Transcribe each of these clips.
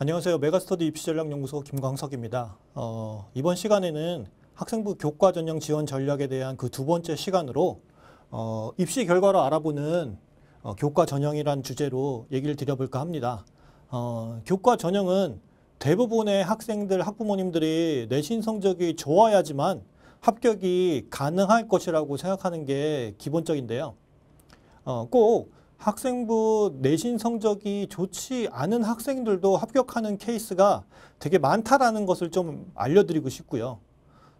안녕하세요. 메가스터디 입시전략연구소 김광석입니다. 어, 이번 시간에는 학생부 교과 전형 지원 전략에 대한 그 두 번째 시간으로 어, 입시 결과로 알아보는 어, 교과 전형이란 주제로 얘기를 드려볼까 합니다. 어, 교과 전형은 대부분의 학생들, 학부모님들이 내신 성적이 좋아야지만 합격이 가능할 것이라고 생각하는 게 기본적인데요. 어, 꼭 학생부 내신 성적이 좋지 않은 학생들도 합격하는 케이스가 되게 많다라는 것을 좀 알려드리고 싶고요.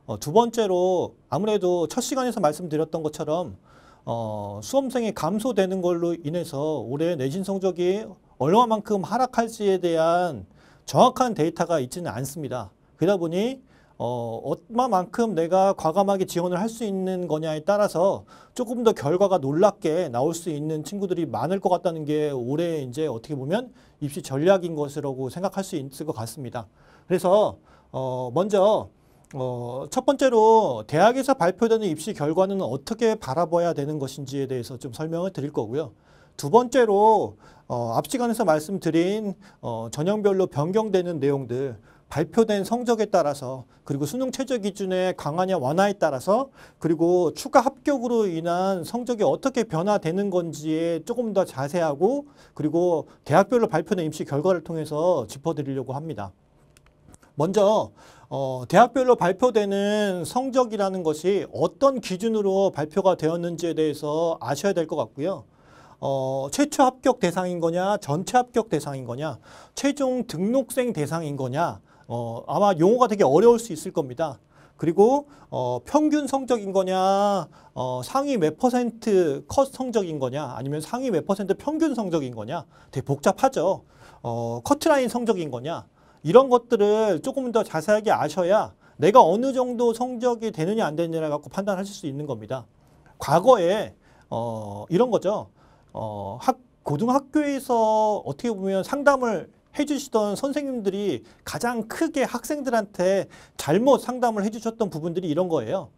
어, 두 번째로 아무래도 첫 시간에서 말씀드렸던 것처럼 어, 수험생이 감소되는 걸로 인해서 올해 내신 성적이 얼마만큼 하락할지에 대한 정확한 데이터가 있지는 않습니다. 그러다 보니 어, 얼마만큼 내가 과감하게 지원을 할 수 있는 거냐에 따라서 조금 더 결과가 놀랍게 나올 수 있는 친구들이 많을 것 같다는 게 올해 이제 어떻게 보면 입시 전략인 것이라고 생각할 수 있을 것 같습니다. 그래서 어, 먼저 어, 첫 번째로 대학에서 발표되는 입시 결과는 어떻게 바라봐야 되는 것인지에 대해서 좀 설명을 드릴 거고요. 두 번째로 어, 앞 시간에서 말씀드린 어, 전형별로 변경되는 내용들 발표된 성적에 따라서 그리고 수능 최저 기준의 강화냐 완화에 따라서 그리고 추가 합격으로 인한 성적이 어떻게 변화되는 건지에 조금 더 자세하고 그리고 대학별로 발표된 입시 결과를 통해서 짚어드리려고 합니다. 먼저 어, 대학별로 발표되는 성적이라는 것이 어떤 기준으로 발표가 되었는지에 대해서 아셔야 될 것 같고요. 어, 최초 합격 대상인 거냐, 전체 합격 대상인 거냐, 최종 등록생 대상인 거냐, 어, 아마 용어가 되게 어려울 수 있을 겁니다. 그리고 어, 평균 성적인 거냐, 어, 상위 몇 퍼센트 컷 성적인 거냐, 아니면 상위 몇 퍼센트 평균 성적인 거냐 되게 복잡하죠. 어, 커트라인 성적인 거냐 이런 것들을 조금 더 자세하게 아셔야 내가 어느 정도 성적이 되느냐 안 되느냐 갖고 판단하실 수 있는 겁니다. 과거에 어, 이런 거죠. 어, 학, 고등학교에서 어떻게 보면 상담을 해주시던 선생님들이 가장 크게 학생들한테 잘못 상담을 해주셨던 부분들이 이런 거예요.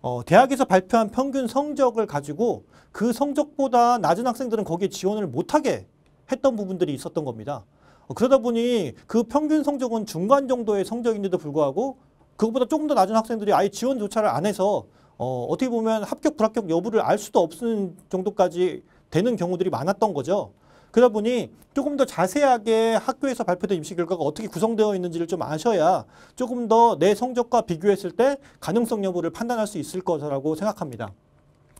어, 대학에서 발표한 평균 성적을 가지고 그 성적보다 낮은 학생들은 거기에 지원을 못하게 했던 부분들이 있었던 겁니다. 어, 그러다 보니 그 평균 성적은 중간 정도의 성적인데도 불구하고 그것보다 조금 더 낮은 학생들이 아예 지원조차를 안 해서 어, 어떻게 보면 합격 불합격 여부를 알 수도 없는 정도까지 되는 경우들이 많았던 거죠. 그러다 보니 조금 더 자세하게 학교에서 발표된 입시 결과가 어떻게 구성되어 있는지를 좀 아셔야 조금 더 내 성적과 비교했을 때 가능성 여부를 판단할 수 있을 거라고 생각합니다.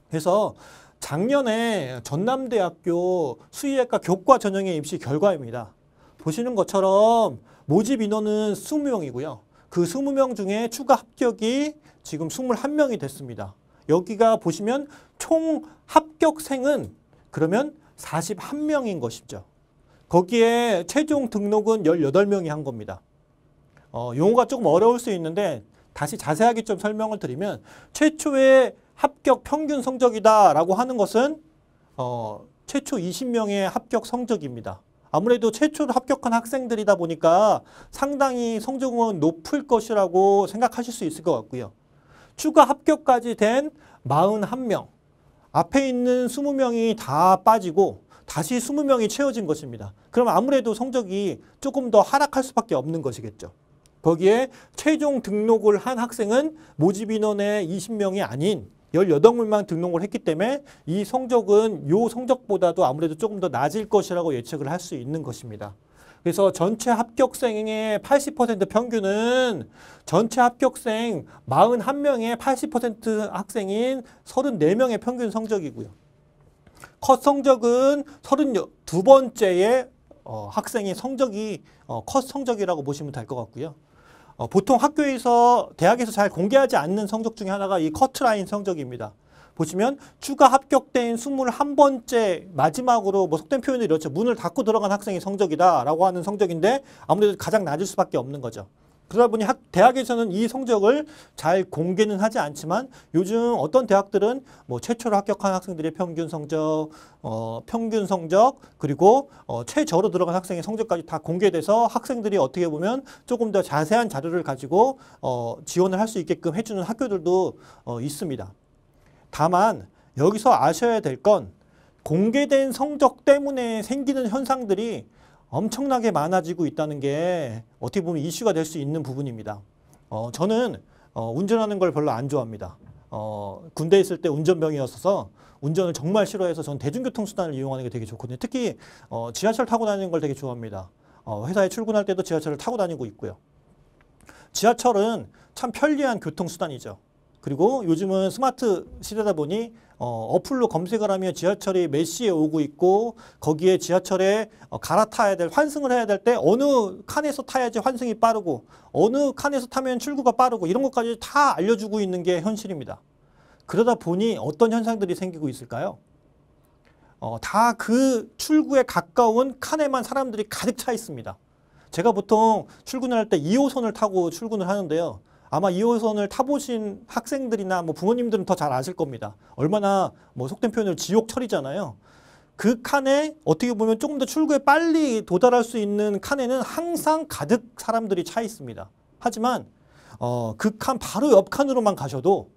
그래서 작년에 전남대학교 수의학과 교과 전형의 입시 결과입니다. 보시는 것처럼 모집 인원은 20명이고요. 그 20명 중에 추가 합격이 지금 21명이 됐습니다. 여기가 보시면 총 합격생은 그러면 41명인 것이죠. 거기에 최종 등록은 18명이 한 겁니다. 어, 용어가 조금 어려울 수 있는데 다시 자세하게 좀 설명을 드리면 최초의 합격 평균 성적이다라고 하는 것은 어, 최초 20명의 합격 성적입니다. 아무래도 최초로 합격한 학생들이다 보니까 상당히 성적은 높을 것이라고 생각하실 수 있을 것 같고요. 추가 합격까지 된 41명 앞에 있는 20명이 다 빠지고 다시 20명이 채워진 것입니다. 그럼 아무래도 성적이 조금 더 하락할 수밖에 없는 것이겠죠. 거기에 최종 등록을 한 학생은 모집 인원의 20명이 아닌 18명만 등록을 했기 때문에 이 성적은 요 성적보다도 아무래도 조금 더 낮을 것이라고 예측을 할 수 있는 것입니다. 그래서 전체 합격생의 80% 평균은 전체 합격생 41명의 80% 학생인 34명의 평균 성적이고요. 컷 성적은 32번째의 어, 학생의 성적이 어, 컷 성적이라고 보시면 될 것 같고요. 어, 보통 학교에서 대학에서 잘 공개하지 않는 성적 중에 하나가 이 커트라인 성적입니다. 보시면 추가 합격된 21번째 마지막으로 뭐 속된 표현을 이렇죠. 문을 닫고 들어간 학생이 성적이다라고 하는 성적인데 아무래도 가장 낮을 수밖에 없는 거죠. 그러다 보니 학, 대학에서는 이 성적을 잘 공개는 하지 않지만 요즘 어떤 대학들은 뭐 최초로 합격한 학생들의 평균 성적, 어, 평균 성적 그리고 어, 최저로 들어간 학생의 성적까지 다 공개돼서 학생들이 어떻게 보면 조금 더 자세한 자료를 가지고 어, 지원을 할 수 있게끔 해주는 학교들도 어, 있습니다. 다만 여기서 아셔야 될 건 공개된 성적 때문에 생기는 현상들이 엄청나게 많아지고 있다는 게 어떻게 보면 이슈가 될 수 있는 부분입니다. 어, 저는 어, 운전하는 걸 별로 안 좋아합니다. 어, 군대 있을 때 운전병이었어서 운전을 정말 싫어해서 전 대중교통수단을 이용하는 게 되게 좋거든요. 특히 어, 지하철 타고 다니는 걸 되게 좋아합니다. 어, 회사에 출근할 때도 지하철을 타고 다니고 있고요. 지하철은 참 편리한 교통수단이죠. 그리고 요즘은 스마트 시대다 보니 어, 어플로 검색을 하면 지하철이 몇 시에 오고 있고 거기에 지하철에 어, 갈아타야 될 환승을 해야 될 때 어느 칸에서 타야지 환승이 빠르고 어느 칸에서 타면 출구가 빠르고 이런 것까지 다 알려주고 있는 게 현실입니다. 그러다 보니 어떤 현상들이 생기고 있을까요? 어, 다그 출구에 가까운 칸에만 사람들이 가득 차 있습니다. 제가 보통 출근할 을때 2호선을 타고 출근을 하는데요. 아마 2호선을 타보신 학생들이나 뭐 부모님들은 더 잘 아실 겁니다. 얼마나 뭐 속된 표현으로 지옥철이잖아요. 그 칸에 어떻게 보면 조금 더 출구에 빨리 도달할 수 있는 칸에는 항상 가득 사람들이 차 있습니다. 하지만 어, 그칸 바로 옆 칸으로만 가셔도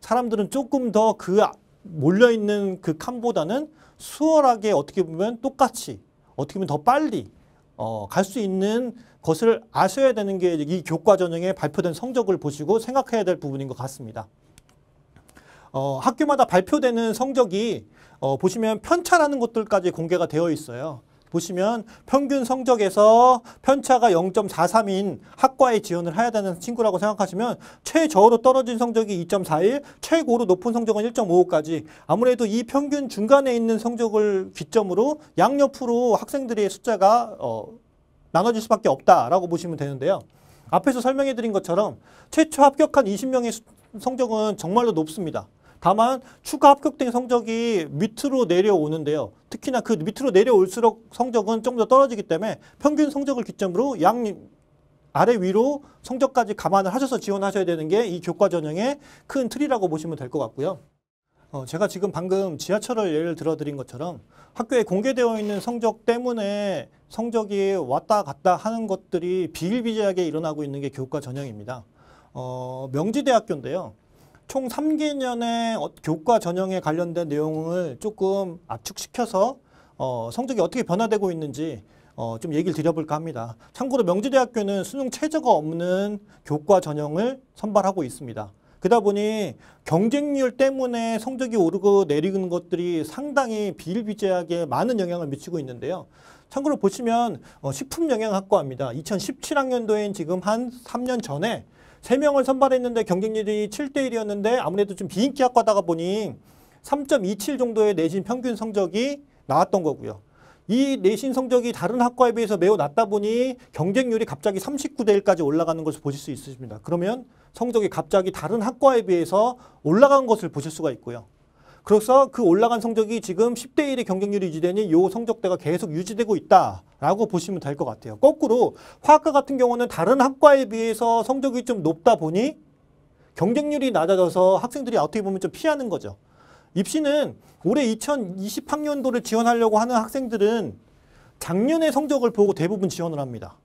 사람들은 조금 더그 아, 몰려있는 그 칸보다는 수월하게 어떻게 보면 똑같이 어떻게 보면 더 빨리 어, 갈 수 있는 것을 아셔야 되는 게 이 교과 전형에 발표된 성적을 보시고 생각해야 될 부분인 것 같습니다. 어, 학교마다 발표되는 성적이 어, 보시면 편차라는 것들까지 공개가 되어 있어요. 보시면 평균 성적에서 편차가 0.43인 학과에 지원을 해야 되는 친구라고 생각하시면 최저로 떨어진 성적이 2.41, 최고로 높은 성적은 1.55까지 아무래도 이 평균 중간에 있는 성적을 기점으로 양옆으로 학생들의 숫자가 어, 나눠질 수밖에 없다라고 보시면 되는데요. 앞에서 설명해 드린 것처럼 최초 합격한 20명의 성적은 정말로 높습니다. 다만 추가 합격된 성적이 밑으로 내려오는데요. 특히나 그 밑으로 내려올수록 성적은 좀 더 떨어지기 때문에 평균 성적을 기점으로 양 아래 위로 성적까지 감안을 하셔서 지원하셔야 되는 게 이 교과 전형의 큰 틀이라고 보시면 될 것 같고요. 어, 제가 지금 방금 지하철을 예를 들어드린 것처럼 학교에 공개되어 있는 성적 때문에 성적이 왔다 갔다 하는 것들이 비일비재하게 일어나고 있는 게 교과 전형입니다. 어, 명지대학교인데요. 총 3개년의 어, 교과 전형에 관련된 내용을 조금 압축시켜서 어, 성적이 어떻게 변화되고 있는지 어, 좀 얘기를 드려볼까 합니다. 참고로 명지대학교는 수능 최저가 없는 교과 전형을 선발하고 있습니다. 그러다 보니 경쟁률 때문에 성적이 오르고 내리는 것들이 상당히 비일비재하게 많은 영향을 미치고 있는데요. 참고로 보시면 어, 식품영양학과입니다. 2017학년도엔 지금 한 3년 전에 3명을 선발했는데 경쟁률이 7대1이었는데 아무래도 좀 비인기 학과다가 보니 3.27 정도의 내신 평균 성적이 나왔던 거고요. 이 내신 성적이 다른 학과에 비해서 매우 낮다 보니 경쟁률이 갑자기 39대 1까지 올라가는 것을 보실 수있습니다 그러면 성적이 갑자기 다른 학과에 비해서 올라간 것을 보실 수가 있고요. 그래서 그 올라간 성적이 지금 10대 1의 경쟁률이 유지되니 이 성적대가 계속 유지되고 있다라고 보시면 될 것 같아요. 거꾸로 화학과 같은 경우는 다른 학과에 비해서 성적이 좀 높다 보니 경쟁률이 낮아져서 학생들이 어떻게 보면 좀 피하는 거죠. 입시는 올해 2020학년도를 지원하려고 하는 학생들은 작년의 성적을 보고 대부분 지원을 합니다.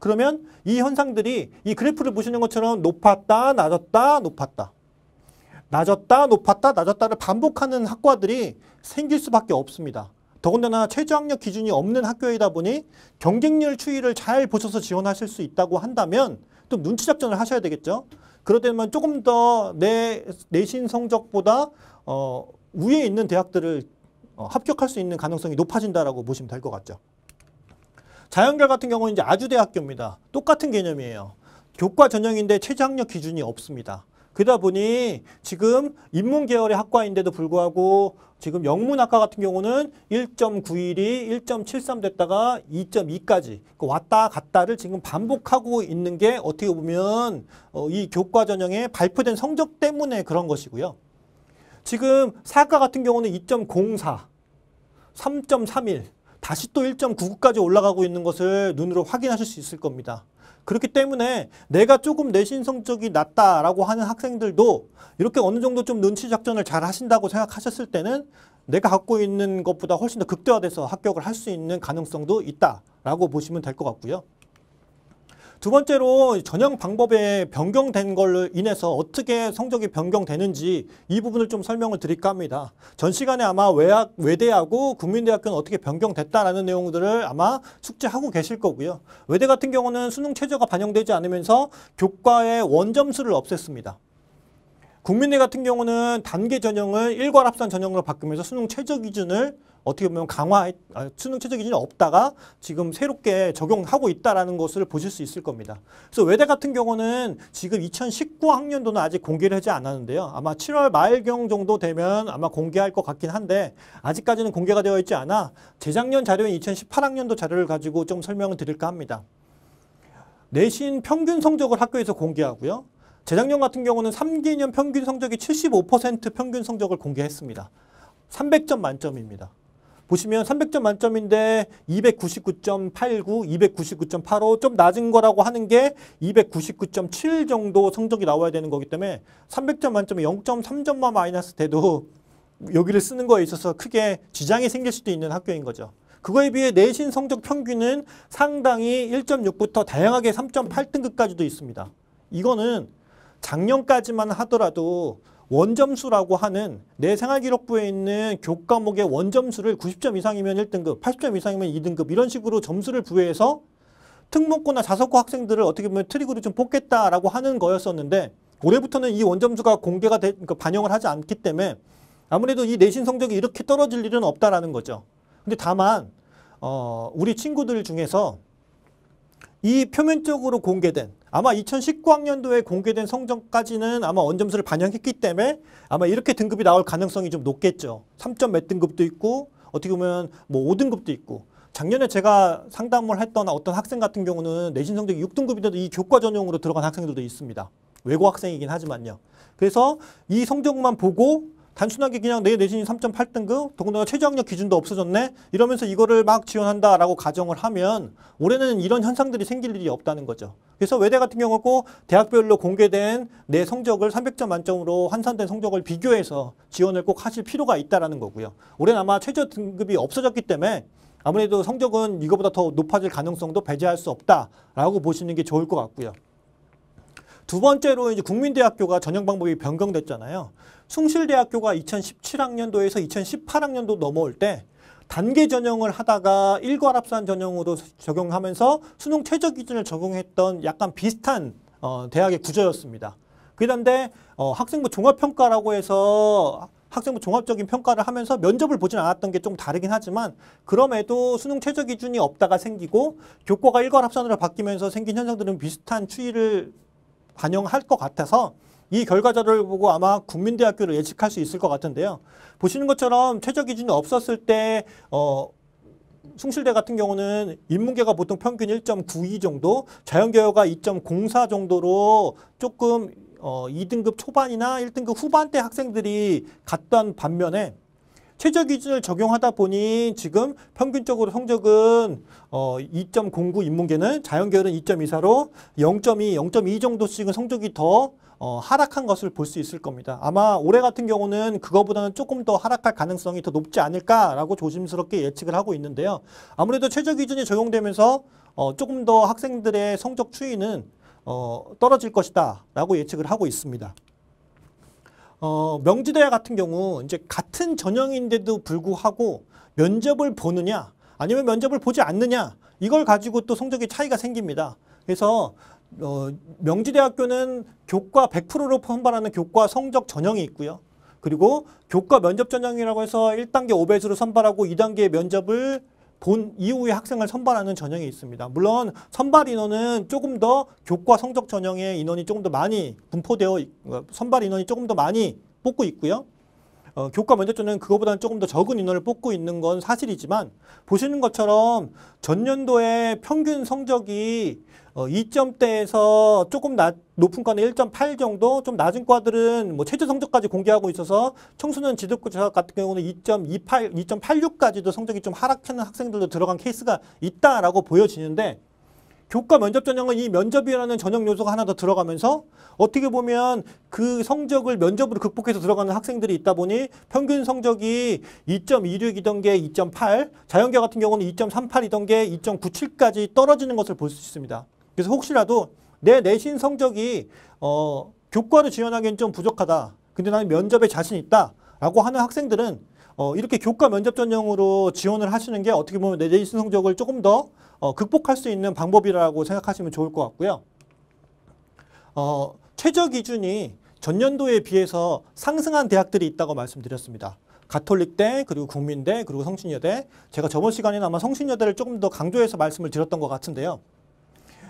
그러면 이 현상들이 이 그래프를 보시는 것처럼 높았다, 낮았다, 높았다. 낮았다 높았다 낮았다를 반복하는 학과들이 생길 수밖에 없습니다. 더군다나 최저학력 기준이 없는 학교이다 보니 경쟁률 추이를 잘 보셔서 지원하실 수 있다고 한다면 또 눈치 작전을 하셔야 되겠죠. 그러되면 조금 더 내 내신 성적보다 어, 위에 있는 대학들을 어, 합격할 수 있는 가능성이 높아진다라고 보시면 될 것 같죠. 자연결 같은 경우는 이제 아주대학교입니다. 똑같은 개념이에요. 교과 전형인데 최저학력 기준이 없습니다. 그러다 보니 지금 인문 계열의 학과인데도 불구하고 지금 영문학과 같은 경우는 1.91이 1.73 됐다가 2.2까지 그 왔다 갔다를 지금 반복하고 있는 게 어떻게 보면 어, 이 교과 전형에 발표된 성적 때문에 그런 것이고요. 지금 사학과 같은 경우는 2.04, 3.31 다시 또 1.99까지 올라가고 있는 것을 눈으로 확인하실 수 있을 겁니다. 그렇기 때문에 내가 조금 내신 성적이 낮다라고 하는 학생들도 이렇게 어느 정도 좀 눈치 작전을 잘 하신다고 생각하셨을 때는 내가 갖고 있는 것보다 훨씬 더 극대화돼서 합격을 할 수 있는 가능성도 있다라고 보시면 될 것 같고요. 두 번째로 전형 방법에 변경된 걸로 인해서 어떻게 성적이 변경되는지 이 부분을 좀 설명을 드릴까 합니다. 전 시간에 아마 외학, 외대하고 국민대학교는 어떻게 변경됐다라는 내용들을 아마 숙제하고 계실 거고요. 외대 같은 경우는 수능 최저가 반영되지 않으면서 교과의 원점수를 없앴습니다. 국민대 같은 경우는 단계 전형을 일괄 합산 전형으로 바꾸면서 수능 최저 기준을 어떻게 보면 강화 아, 수능 최저 기준이 없다가 지금 새롭게 적용하고 있다라는 것을 보실 수 있을 겁니다. 그래서 외대 같은 경우는 지금 2019학년도는 아직 공개를 하지 않았는데요. 아마 7월 말경 정도 되면 아마 공개할 것 같긴 한데 아직까지는 공개가 되어 있지 않아 재작년 자료인 2018학년도 자료를 가지고 좀 설명을 드릴까 합니다. 내신 평균 성적을 학교에서 공개하고요. 재작년 같은 경우는 3개년 평균 성적이 75% 평균 성적을 공개했습니다. 300점 만점입니다. 보시면 300점 만점인데 299.89, 299.85 좀 낮은 거라고 하는 게 299.7 정도 성적이 나와야 되는 거기 때문에 300점 만점에 0.3점만 마이너스 돼도 여기를 쓰는 거에 있어서 크게 지장이 생길 수도 있는 학교인 거죠. 그거에 비해 내신 성적 평균은 상당히 1.6부터 다양하게 3.8등급까지도 있습니다. 이거는 작년까지만 하더라도 원점수라고 하는 내 생활기록부에 있는 교과목의 원점수를 90점 이상이면 1등급, 80점 이상이면 2등급 이런 식으로 점수를 부여해서 특목고나 자석고 학생들을 어떻게 보면 트리그로좀 뽑겠다라고 하는 거였었는데 올해부터는 이 원점수가 공개가 되, 그러니까 반영을 하지 않기 때문에 아무래도 이 내신 성적이 이렇게 떨어질 일은 없다라는 거죠. 근데 다만 어, 우리 친구들 중에서 이 표면적으로 공개된 아마 2019학년도에 공개된 성적까지는 아마 원점수를 반영했기 때문에 아마 이렇게 등급이 나올 가능성이 좀 높겠죠. 3점 몇 등급도 있고 어떻게 보면 뭐 5등급도 있고 작년에 제가 상담을 했던 어떤 학생 같은 경우는 내신 성적이 6등급인데도 이 교과 전용으로 들어간 학생들도 있습니다. 외고 학생이긴 하지만요. 그래서 이 성적만 보고 단순하게 그냥 내 내신이 3.8등급, 더군다나 최저학력 기준도 없어졌네? 이러면서 이거를 막 지원한다라고 가정을 하면 올해는 이런 현상들이 생길 일이 없다는 거죠. 그래서 외대 같은 경우고 대학별로 공개된 내 성적을 300점 만점으로 환산된 성적을 비교해서 지원을 꼭 하실 필요가 있다라는 거고요. 올해 아마 최저 등급이 없어졌기 때문에 아무래도 성적은 이거보다 더 높아질 가능성도 배제할 수 없다라고 보시는 게 좋을 것 같고요. 두 번째로 이제 국민대학교가 전형 방법이 변경됐잖아요. 숭실대학교가 2017학년도에서 2018학년도 넘어올 때 단계 전형을 하다가 일괄합산 전형으로 적용하면서 수능 최저 기준을 적용했던 약간 비슷한 어, 대학의 구조였습니다. 그런데 어, 학생부 종합평가라고 해서 학생부 종합적인 평가를 하면서 면접을 보진 않았던 게 좀 다르긴 하지만 그럼에도 수능 최저 기준이 없다가 생기고 교과가 일괄 합산으로 바뀌면서 생긴 현상들은 비슷한 추이를 반영할 것 같아서 이 결과자를 보고 아마 국민대학교를 예측할 수 있을 것 같은데요. 보시는 것처럼 최저 기준이 없었을 때 어, 숭실대 같은 경우는 인문계가 보통 평균 1.92 정도, 자연계열가 2.04 정도로 조금 어, 2등급 초반이나 1등급 후반대 학생들이 갔던 반면에 최저 기준을 적용하다 보니 지금 평균적으로 성적은 어, 2.09 인문계는 자연계열은 2.24로 0.2, 0.2 정도씩은 성적이 더 어, 하락한 것을 볼 수 있을 겁니다. 아마 올해 같은 경우는 그거보다는 조금 더 하락할 가능성이 더 높지 않을까라고 조심스럽게 예측을 하고 있는데요. 아무래도 최저 기준이 적용되면서 어, 조금 더 학생들의 성적 추이는 어, 떨어질 것이다 라고 예측을 하고 있습니다. 어, 명지대 같은 경우 이제 같은 전형인데도 불구하고 면접을 보느냐 아니면 면접을 보지 않느냐 이걸 가지고 또 성적의 차이가 생깁니다. 그래서 어, 명지대학교는 교과 100%로 선발하는 교과 성적 전형이 있고요. 그리고 교과 면접 전형이라고 해서 1단계 5배수로 선발하고 2단계 면접을 본 이후에 학생을 선발하는 전형이 있습니다. 물론 선발 인원은 조금 더 교과 성적 전형의 인원이 조금 더 많이 분포되어 선발 인원이 조금 더 많이 뽑고 있고요. 어, 교과 면접전은 그거보다는 조금 더 적은 인원을 뽑고 있는 건 사실이지만 보시는 것처럼 전년도에 평균 성적이 어, 2점대에서 조금 낮, 높은 과는 1.8 정도, 좀 낮은 과들은 뭐 최저 성적까지 공개하고 있어서 청소년 지도자 같은 경우는 2.28, 2.86까지도 성적이 좀 하락하는 학생들도 들어간 케이스가 있다라고 보여지는데 교과 면접 전형은 이 면접이라는 전형 요소가 하나 더 들어가면서 어떻게 보면 그 성적을 면접으로 극복해서 들어가는 학생들이 있다 보니 평균 성적이 2.26이던 게 2.8, 자연계 같은 경우는 2.38이던 게 2.97까지 떨어지는 것을 볼 수 있습니다. 그래서 혹시라도 내 내신 성적이 어, 교과로 지원하기엔 좀 부족하다. 근데 나는 면접에 자신 있다. 라고 하는 학생들은 어, 이렇게 교과 면접 전형으로 지원을 하시는 게 어떻게 보면 내 내신 성적을 조금 더 어, 극복할 수 있는 방법이라고 생각하시면 좋을 것 같고요. 어, 최저 기준이 전년도에 비해서 상승한 대학들이 있다고 말씀드렸습니다. 가톨릭대, 그리고 국민대, 그리고 성신여대. 제가 저번 시간에 아마 성신여대를 조금 더 강조해서 말씀을 드렸던 것 같은데요.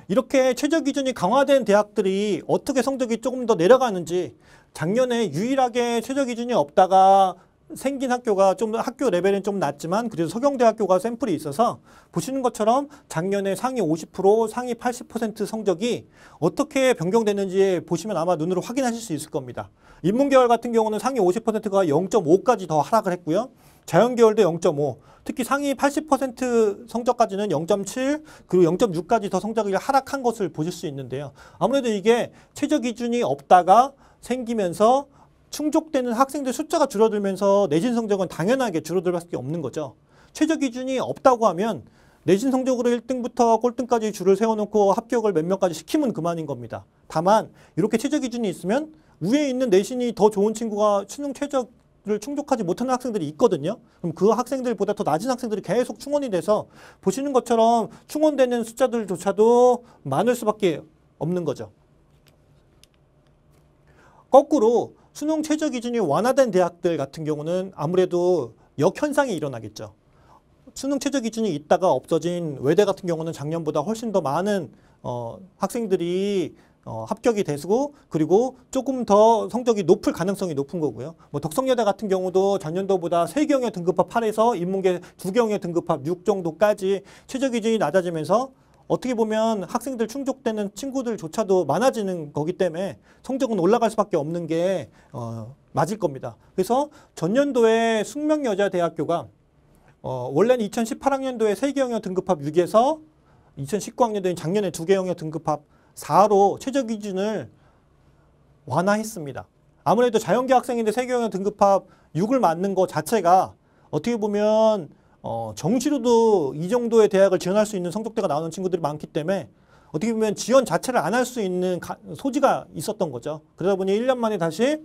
이렇게 최저 기준이 강화된 대학들이 어떻게 성적이 조금 더 내려가는지 작년에 유일하게 최저 기준이 없다가 생긴 학교가 좀 학교 레벨은 좀 낮지만 그래도 서경대학교가 샘플이 있어서 보시는 것처럼 작년에 상위 50% 상위 80% 성적이 어떻게 변경됐는지 보시면 아마 눈으로 확인하실 수 있을 겁니다. 인문계열 같은 경우는 상위 50%가 0.5까지 더 하락을 했고요. 자연계열도 0.5, 특히 상위 80% 성적까지는 0.7, 그리고 0.6까지 더 성적이 하락한 것을 보실 수 있는데요. 아무래도 이게 최저 기준이 없다가 생기면서 충족되는 학생들 숫자가 줄어들면서 내신 성적은 당연하게 줄어들 밖에 없는 거죠. 최저 기준이 없다고 하면 내신 성적으로 1등부터 꼴등까지 줄을 세워놓고 합격을 몇몇까지 시키면 그만인 겁니다. 다만 이렇게 최저 기준이 있으면 위에 있는 내신이 더 좋은 친구가 수능 최저 를 충족하지 못하는 학생들이 있거든요. 그럼 그 학생들보다 더 낮은 학생들이 계속 충원이 돼서 보시는 것처럼 충원되는 숫자들조차도 많을 수밖에 없는 거죠. 거꾸로 수능 최저 기준이 완화된 대학들 같은 경우는 아무래도 역현상이 일어나겠죠. 수능 최저 기준이 있다가 없어진 외대 같은 경우는 작년보다 훨씬 더 많은 어, 학생들이 어, 합격이 되고 그리고 조금 더 성적이 높을 가능성이 높은 거고요. 뭐 덕성여대 같은 경우도 전년도보다 세경의 등급합 8에서 인문계 두경의 등급합 6 정도까지 최저 기준이 낮아지면서 어떻게 보면 학생들 충족되는 친구들조차도 많아지는 거기 때문에 성적은 올라갈 수밖에 없는 게 어, 맞을 겁니다. 그래서 전년도에 숙명여자대학교가 어, 원래는 2018학년도에 세개 영역 등급합 6에서 2019학년도인 작년에 두개 영역 등급합 4로 최저 기준을 완화했습니다. 아무래도 자연계 학생인데 세개 영역 등급합 6을 맞는 거 자체가 어떻게 보면 어, 정시로도 이 정도의 대학을 지원할 수 있는 성적대가 나오는 친구들이 많기 때문에 어떻게 보면 지원 자체를 안 할 수 있는 가, 소지가 있었던 거죠. 그러다 보니 1년 만에 다시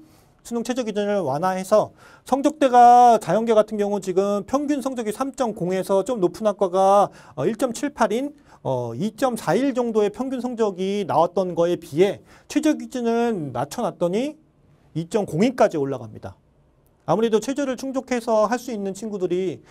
수능 최저 기준을 완화해서 성적대가 자연계 같은 경우 지금 평균 성적이 3.0에서 좀 높은 학과가 1.78인 어, 2.41 어, 정도의 평균 성적이 나왔던 거에 비해 최저 기준을 낮춰놨더니 2.02까지 올라갑니다. 아무래도 최저를 충족해서 할 수 있는 친구들이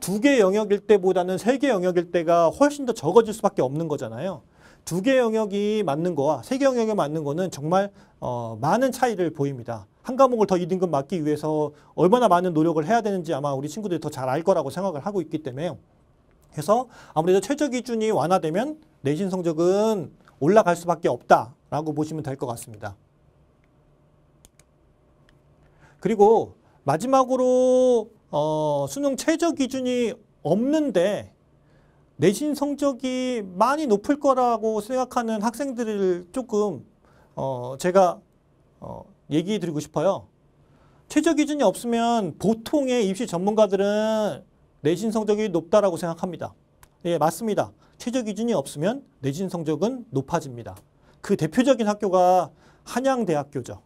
두개 영역일 때보다는 세 개 영역일 때가 훨씬 더 적어질 수밖에 없는 거잖아요. 두 개 영역이 맞는 거와 세 개영역이 맞는 거는 정말 어, 많은 차이를 보입니다. 한 과목을 더 2등급 맞기 위해서 얼마나 많은 노력을 해야 되는지 아마 우리 친구들이 더 잘 알 거라고 생각을 하고 있기 때문에 요 그래서 아무래도 최저 기준이 완화되면 내신 성적은 올라갈 수밖에 없다라고 보시면 될 것 같습니다. 그리고 마지막으로 어, 수능 최저 기준이 없는데 내신 성적이 많이 높을 거라고 생각하는 학생들을 조금 어, 제가 어, 얘기해 드리고 싶어요. 최저 기준이 없으면 보통의 입시 전문가들은 내신 성적이 높다라고 생각합니다. 예, 맞습니다. 최저 기준이 없으면 내신 성적은 높아집니다. 그 대표적인 학교가 한양대학교죠.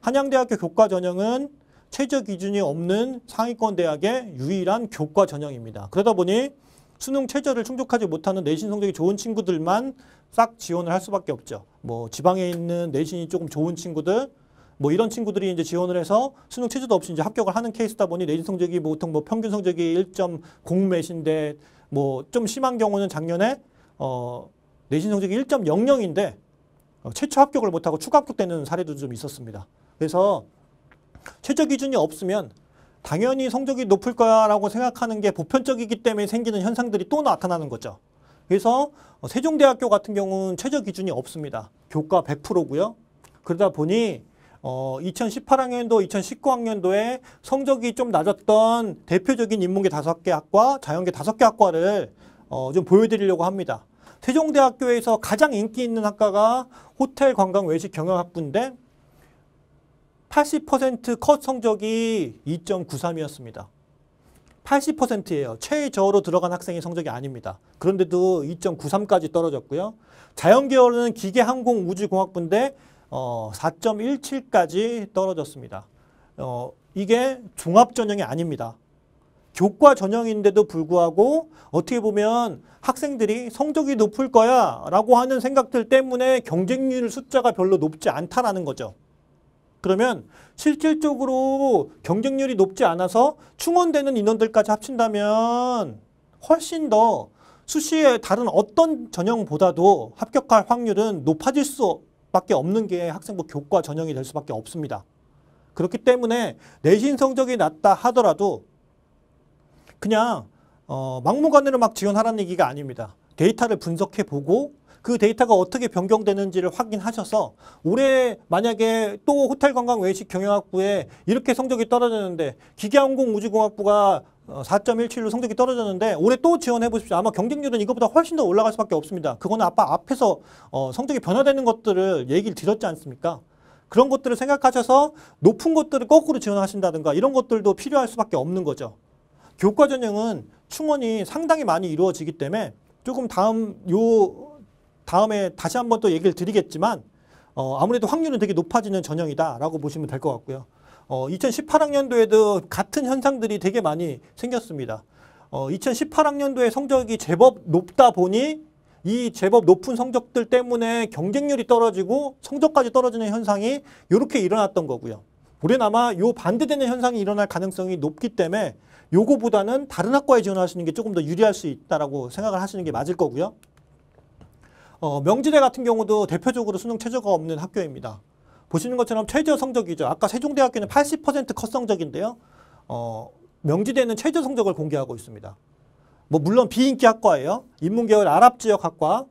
한양대학교 교과 전형은 최저 기준이 없는 상위권 대학의 유일한 교과 전형입니다. 그러다 보니 수능 최저를 충족하지 못하는 내신 성적이 좋은 친구들만 싹 지원을 할 수밖에 없죠. 뭐 지방에 있는 내신이 조금 좋은 친구들 뭐 이런 친구들이 이제 지원을 해서 수능 최저도 없이 이제 합격을 하는 케이스다 보니 내신 성적이 보통 뭐 평균 성적이 1.0 몇인데 뭐 좀 심한 경우는 작년에 어 내신 성적이 1.00인데 어, 최초 합격을 못하고 추가 합격되는 사례도 좀 있었습니다. 그래서 최저 기준이 없으면 당연히 성적이 높을 거야라고 생각하는 게 보편적이기 때문에 생기는 현상들이 또 나타나는 거죠. 그래서 세종대학교 같은 경우는 최저 기준이 없습니다. 교과 100%고요. 그러다 보니 어, 2018학년도, 2019학년도에 성적이 좀 낮았던 대표적인 인문계 다섯 개 학과, 자연계 다섯 개 학과를 어, 좀 보여드리려고 합니다. 세종대학교에서 가장 인기 있는 학과가 호텔 관광 외식 경영학부인데 80%컷 성적이 2.93이었습니다. 80%예요. 최저로 들어간 학생의 성적이 아닙니다. 그런데도 2.93까지 떨어졌고요. 자연계열은 기계항공우주공학부인데 어, 4.17까지 떨어졌습니다. 어, 이게 종합전형이 아닙니다. 교과 전형인데도 불구하고 어떻게 보면 학생들이 성적이 높을 거야 라고 하는 생각들 때문에 경쟁률 숫자가 별로 높지 않다라는 거죠. 그러면 실질적으로 경쟁률이 높지 않아서 충원되는 인원들까지 합친다면 훨씬 더 수시의 다른 어떤 전형보다도 합격할 확률은 높아질 수밖에 없는 게 학생부 교과 전형이 될 수밖에 없습니다. 그렇기 때문에 내신 성적이 낮다 하더라도 그냥 어, 막무가내로 막 지원하라는 얘기가 아닙니다. 데이터를 분석해보고 그 데이터가 어떻게 변경되는지를 확인하셔서 올해 만약에 또 호텔 관광 외식 경영학부에 이렇게 성적이 떨어졌는데 기계항공우주공학부가 4.17로 어, 성적이 떨어졌는데 올해 또 지원해 보십시오. 아마 경쟁률은 이것보다 훨씬 더 올라갈 수밖에 없습니다. 그거는 아빠 앞에서 어, 성적이 변화되는 것들을 얘기를 드렸지 않습니까? 그런 것들을 생각하셔서 높은 것들을 거꾸로 지원하신다든가 이런 것들도 필요할 수밖에 없는 거죠. 교과 전형은 충원이 상당히 많이 이루어지기 때문에 조금 다음 요 다음에 다시 한번 또 얘기를 드리겠지만 어, 아무래도 확률은 되게 높아지는 전형이다라고 보시면 될 것 같고요. 어, 2018학년도에도 같은 현상들이 되게 많이 생겼습니다. 어, 2018학년도에 성적이 제법 높다 보니 이 제법 높은 성적들 때문에 경쟁률이 떨어지고 성적까지 떨어지는 현상이 이렇게 일어났던 거고요. 우리는 아마 요 반대되는 현상이 일어날 가능성이 높기 때문에 요거보다는 다른 학과에 지원하시는 게 조금 더 유리할 수 있다라고 생각을 하시는 게 맞을 거고요. 어, 명지대 같은 경우도 대표적으로 수능 최저가 없는 학교입니다. 보시는 것처럼 최저 성적이죠. 아까 세종대학교는 80%컷 성적인데요. 어, 명지대는 최저 성적을 공개하고 있습니다. 뭐 물론 비인기 학과예요. 인문계열 아랍지역 학과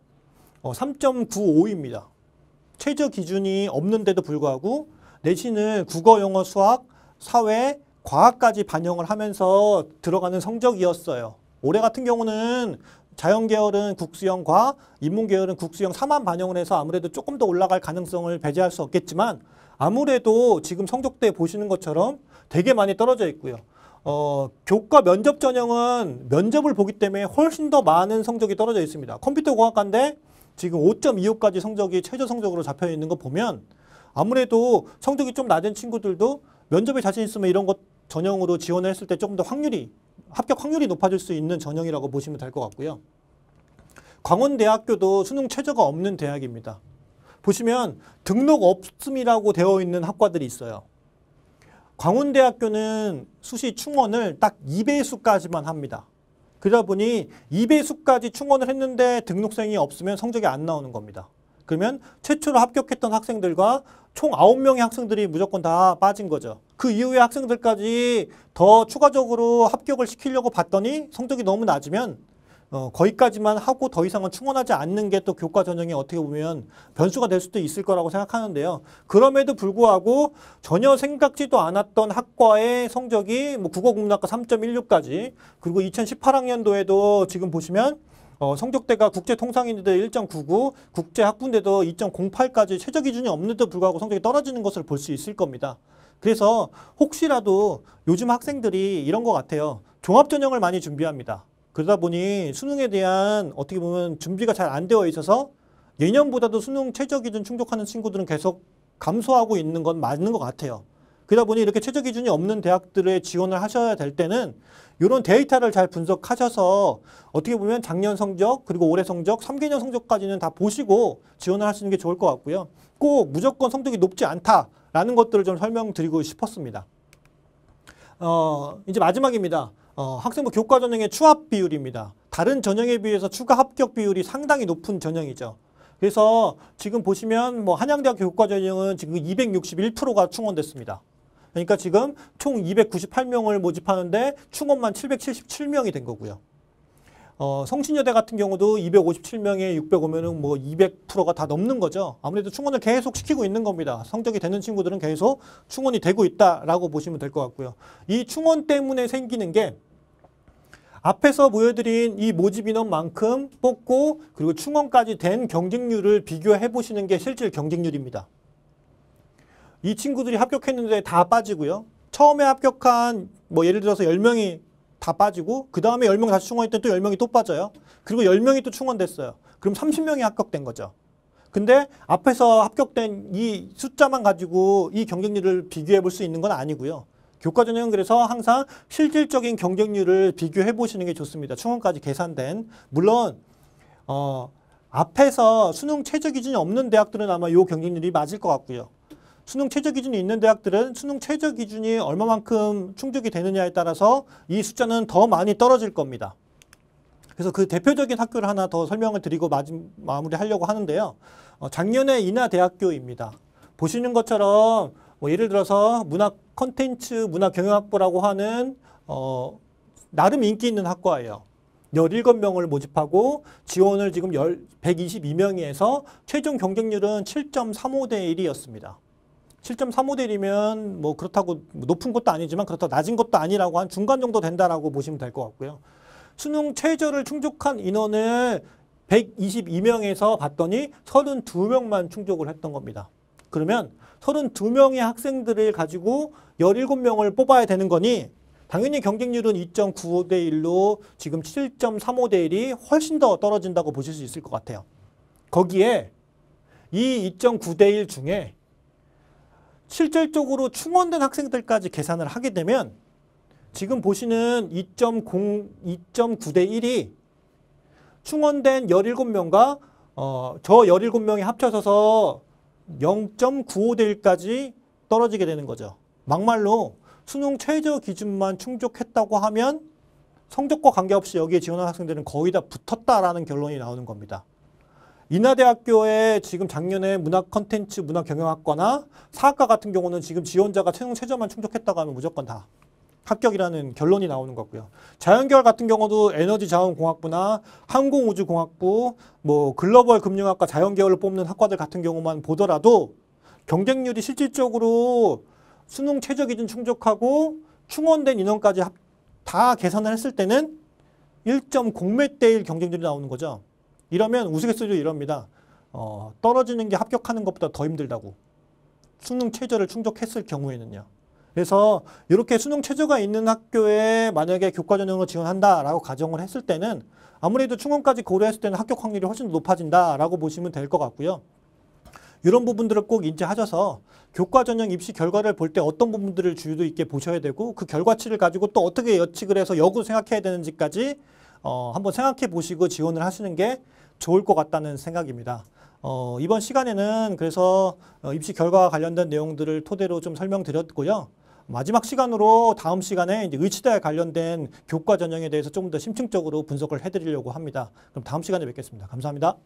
어, 3.95입니다. 최저 기준이 없는데도 불구하고 내신은 국어, 영어, 수학, 사회, 과학까지 반영을 하면서 들어가는 성적이었어요. 올해 같은 경우는 자연계열은 국수형 과, 인문계열은 국수형 사만 반영을 해서 아무래도 조금 더 올라갈 가능성을 배제할 수 없겠지만 아무래도 지금 성적대 보시는 것처럼 되게 많이 떨어져 있고요. 어, 교과 면접 전형은 면접을 보기 때문에 훨씬 더 많은 성적이 떨어져 있습니다. 컴퓨터 공학과인데 지금 5.25까지 성적이 최저 성적으로 잡혀 있는 거 보면 아무래도 성적이 좀 낮은 친구들도 면접에 자신 있으면 이런 것 전형으로 지원을 했을 때 조금 더 확률이 합격 확률이 높아질 수 있는 전형이라고 보시면 될 것 같고요. 광원대학교도 수능 최저가 없는 대학입니다. 보시면 등록 없음이라고 되어 있는 학과들이 있어요. 광운대학교는 수시 충원을 딱 2배수까지만 합니다. 그러다 보니 2배수까지 충원을 했는데 등록생이 없으면 성적이 안 나오는 겁니다. 그러면 최초로 합격했던 학생들과 총 9명의 학생들이 무조건 다 빠진 거죠. 그 이후에 학생들까지 더 추가적으로 합격을 시키려고 봤더니 성적이 너무 낮으면 어, 거기까지만 하고 더 이상은 충원하지 않는 게 또 교과 전형이 어떻게 보면 변수가 될 수도 있을 거라고 생각하는데요. 그럼에도 불구하고 전혀 생각지도 않았던 학과의 성적이 뭐 국어국문학과 3.16까지 그리고 2018학년도에도 지금 보시면 어, 성적대가 국제통상인대 1.99, 국제학군대도 2.08까지 최저 기준이 없는데도 불구하고 성적이 떨어지는 것을 볼 수 있을 겁니다. 그래서 혹시라도 요즘 학생들이 이런 것 같아요. 종합전형을 많이 준비합니다. 그러다 보니 수능에 대한 어떻게 보면 준비가 잘 안 되어 있어서 예년보다도 수능 최저기준 충족하는 친구들은 계속 감소하고 있는 건 맞는 것 같아요. 그러다 보니 이렇게 최저 기준이 없는 대학들에 지원을 하셔야 될 때는 이런 데이터를 잘 분석하셔서 어떻게 보면 작년 성적 그리고 올해 성적 3개년 성적까지는 다 보시고 지원을 하시는 게 좋을 것 같고요. 꼭 무조건 성적이 높지 않다 라는 것들을 좀 설명드리고 싶었습니다. 어, 이제 마지막입니다. 어, 학생부 교과 전형의 추합 비율입니다. 다른 전형에 비해서 추가 합격 비율이 상당히 높은 전형이죠. 그래서 지금 보시면 뭐 한양대학교 교과 전형은 지금 261%가 충원됐습니다. 그러니까 지금 총 298명을 모집하는데 충원만 777명이 된 거고요. 어, 성신여대 같은 경우도 257명에 605면은 뭐 200%가 다 넘는 거죠. 아무래도 충원을 계속 시키고 있는 겁니다. 성적이 되는 친구들은 계속 충원이 되고 있다라고 보시면 될 것 같고요. 이 충원 때문에 생기는 게 앞에서 보여드린 이 모집 인원만큼 뽑고 그리고 충원까지 된 경쟁률을 비교해 보시는 게 실질 경쟁률입니다. 이 친구들이 합격했는데 다 빠지고요. 처음에 합격한 뭐 예를 들어서 10명이 다 빠지고 그 다음에 1 0명 다시 충원했더니 또0명이또 빠져요. 그리고 1 0명이또 충원됐어요. 그럼 3 0 명이 합격된 거죠. 근데 앞에서 합격된 이 숫자만 가지고 이 경쟁률을 비교해 볼 수 있는 건 아니고요. 교과 전형은 그래서 항상 실질적인 경쟁률을 비교해 보시는 게 좋습니다. 충원까지 계산된. 물론 어 앞에서 수능 최저 기준이 없는 대학들은 아마 요 경쟁률이 맞을 것 같고요. 수능 최저 기준이 있는 대학들은 수능 최저 기준이 얼마만큼 충족이 되느냐에 따라서 이 숫자는 더 많이 떨어질 겁니다. 그래서 그 대표적인 학교를 하나 더 설명을 드리고 마무리하려고 하는데요. 어, 작년에 인하 대학교입니다. 보시는 것처럼 뭐 예를 들어서 문학 컨텐츠 문화경영학부라고 하는 어, 나름 인기 있는 학과예요. 17명을 모집하고 지원을 지금 122명에서 최종 경쟁률은 7.35대 1이었습니다. 7 3 5대이면뭐 그렇다고 높은 것도 아니지만 그렇다고 낮은 것도 아니라고 한 중간 정도 된다라고 보시면 될 것 같고요. 수능 최저를 충족한 인원을 122명에서 봤더니 32명만 충족을 했던 겁니다. 그러면 32명의 학생들을 가지고 17명을 뽑아야 되는 거니 당연히 경쟁률은 2.95대 1로 지금 7.35대 1이 훨씬 더 떨어진다고 보실 수 있을 것 같아요. 거기에 이 2.9대 1 중에 실질적으로 충원된 학생들까지 계산을 하게 되면 지금 보시는 2.0, 2.9대 1이 충원된 17명과 어, 저 17명이 합쳐서서 0.95대 1까지 떨어지게 되는 거죠. 막말로 수능 최저 기준만 충족했다고 하면 성적과 관계없이 여기에 지원한 학생들은 거의 다 붙었다라는 결론이 나오는 겁니다. 인하대학교에 지금 작년에 문학 컨텐츠, 문학 경영학과나 사학과 같은 경우는 지금 지원자가 채용 최저만 충족했다고 하면 무조건 다 합격이라는 결론이 나오는 거고요. 자연계열 같은 경우도 에너지 자원공학부나 항공우주공학부, 뭐 글로벌 금융학과 자연계열을 뽑는 학과들 같은 경우만 보더라도 경쟁률이 실질적으로 수능 최저 기준 충족하고 충원된 인원까지 다 계산을 했을 때는 1 0매대1 경쟁률이 나오는 거죠. 이러면 우스갯소리로 이럽니다. 어, 떨어지는 게 합격하는 것보다 더 힘들다고. 수능 최저를 충족했을 경우에는요. 그래서 이렇게 수능 최저가 있는 학교에 만약에 교과 전형을 지원한다라고 가정을 했을 때는 아무래도 충원까지 고려했을 때는 합격 확률이 훨씬 높아진다라고 보시면 될 것 같고요. 이런 부분들을 꼭 인지하셔서 교과 전형 입시 결과를 볼 때 어떤 부분들을 주의도 있게 보셔야 되고 그 결과치를 가지고 또 어떻게 예측을 해서 역으로 생각해야 되는지까지 어, 한번 생각해 보시고 지원을 하시는 게 좋을 것 같다는 생각입니다. 어, 이번 시간에는 그래서 어, 입시 결과와 관련된 내용들을 토대로 좀 설명드렸고요. 마지막 시간으로 다음 시간에 이제 의치대에 관련된 교과 전형에 대해서 조금 더 심층적으로 분석을 해드리려고 합니다. 그럼 다음 시간에 뵙겠습니다. 감사합니다.